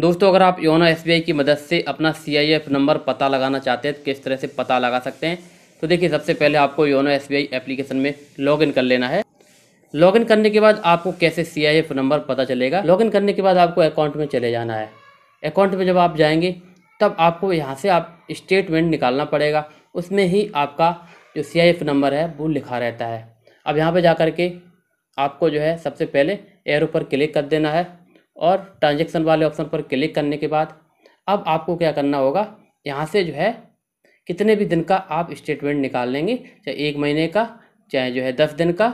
दोस्तों अगर आप योनो एस की मदद से अपना सी नंबर पता लगाना चाहते हैं तो किस तरह से पता लगा सकते हैं तो देखिए सबसे पहले आपको योनो एस एप्लीकेशन में लॉगिन कर लेना है लॉगिन करने के बाद आपको कैसे सी नंबर पता चलेगा लॉगिन करने के बाद आपको अकाउंट में चले जाना है अकाउंट में जब आप जाएंगे तब आपको यहाँ से आप स्टेटमेंट निकालना पड़ेगा उसमें ही आपका जो सी नंबर है वो लिखा रहता है अब यहाँ पर जा के आपको जो है सबसे पहले एयर ऊपर क्लिक कर देना है और ट्रांजेक्शन वाले ऑप्शन पर क्लिक करने के बाद अब आपको क्या करना होगा यहाँ से जो है कितने भी दिन का आप स्टेटमेंट निकाल लेंगे चाहे एक महीने का चाहे जो है दस दिन का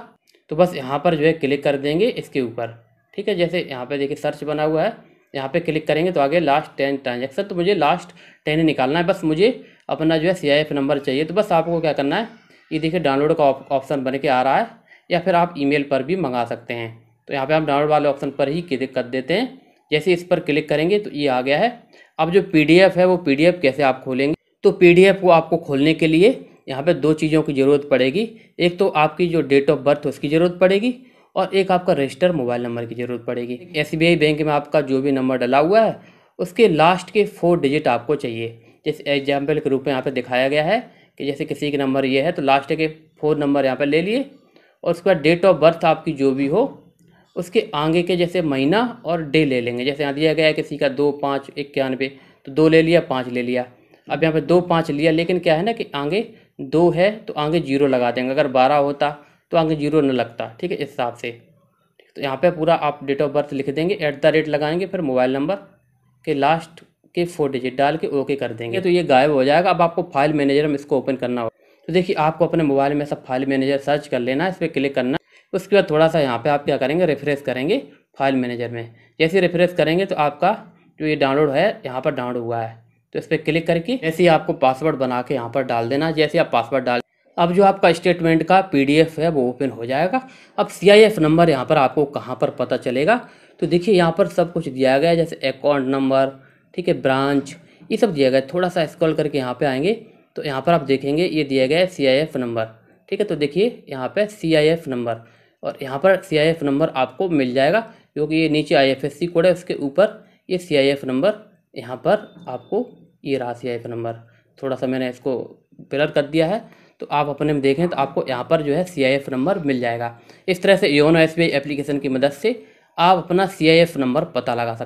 तो बस यहाँ पर जो है क्लिक कर देंगे इसके ऊपर ठीक है जैसे यहाँ पे देखिए सर्च बना हुआ है यहाँ पे क्लिक करेंगे तो आगे लास्ट टेन ट्रांजेक्शन तो मुझे लास्ट टेन ही निकालना है बस मुझे अपना जो है सी नंबर चाहिए तो बस आपको क्या करना है ये देखिए डाउनलोड का ऑप्शन बन के आ रहा है या फिर आप ईमेल पर भी मंगा सकते हैं तो यहाँ पे हम डाउनलोड वाले ऑप्शन पर ही क्लिक कर देते हैं जैसे इस पर क्लिक करेंगे तो ये आ गया है अब जो पी है वो पी कैसे आप खोलेंगे तो पी को आपको खोलने के लिए यहाँ पर दो चीज़ों की ज़रूरत पड़ेगी एक तो आपकी जो डेट ऑफ बर्थ उसकी ज़रूरत पड़ेगी और एक आपका रजिस्टर मोबाइल नंबर की ज़रूरत पड़ेगी एस बैंक में आपका जो भी नंबर डला हुआ है उसके लास्ट के फोर डिजिट आपको चाहिए जैसे एग्जाम्पल के रूप में यहाँ पर दिखाया गया है कि जैसे किसी के नंबर ये है तो लास्ट के फोर नंबर यहाँ पर ले लिए और उसके बाद डेट ऑफ बर्थ आपकी जो भी हो उसके आगे के जैसे महीना और डे ले लेंगे जैसे यहाँ दिया गया है किसी का दो पाँच इक्यानवे तो दो ले लिया पाँच ले लिया अब यहाँ पर दो पाँच लिया लेकिन क्या है ना कि आगे दो है तो आगे जीरो लगा देंगे अगर बारह होता तो आगे जीरो न लगता ठीक है इस हिसाब से तो यहाँ पे पूरा आप डेट ऑफ बर्थ लिख देंगे एट द रेट लगाएंगे फिर मोबाइल नंबर के लास्ट के फोर डिजिट डाल के ओके कर देंगे तो ये गायब हो जाएगा अब आपको फाइल मैनेजर में इसको ओपन करना होगा तो देखिए आपको अपने मोबाइल में सब फाइल मैनेजर सर्च कर लेना इस पर क्लिक करना उसके बाद थोड़ा सा यहाँ पे आप क्या करेंगे रेफरेंस करेंगे फाइल मैनेजर में जैसे रेफरेंस करेंगे तो आपका जो ये डाउनलोड है यहाँ पर डाउनलोड हुआ है तो इस पर क्लिक करके जैसे ही आपको पासवर्ड बना के यहाँ पर डाल देना जैसे आप पासवर्ड डाल अब जो आपका स्टेटमेंट का पी है वो ओपन हो जाएगा अब सी नंबर यहाँ पर आपको कहाँ पर पता चलेगा तो देखिए यहाँ पर सब कुछ दिया गया है जैसे अकाउंट नंबर ठीक है ब्रांच ये सब दिया गया थोड़ा सा स्क्रॉल करके यहाँ पे आएंगे तो यहाँ पर आप देखेंगे ये दिया गया है सी नंबर ठीक है तो देखिए यहाँ पर सी नंबर और यहाँ पर सी नंबर आपको मिल जाएगा क्योंकि ये नीचे आई कोड है उसके ऊपर ये सी नंबर यहाँ पर आपको ये रहा सी नंबर थोड़ा सा मैंने इसको पिलर कर दिया है तो आप अपने में देखें तो आपको यहाँ पर जो है सी नंबर मिल जाएगा इस तरह से योनो एस एप्लीकेशन की मदद से आप अपना सी नंबर पता लगा सकते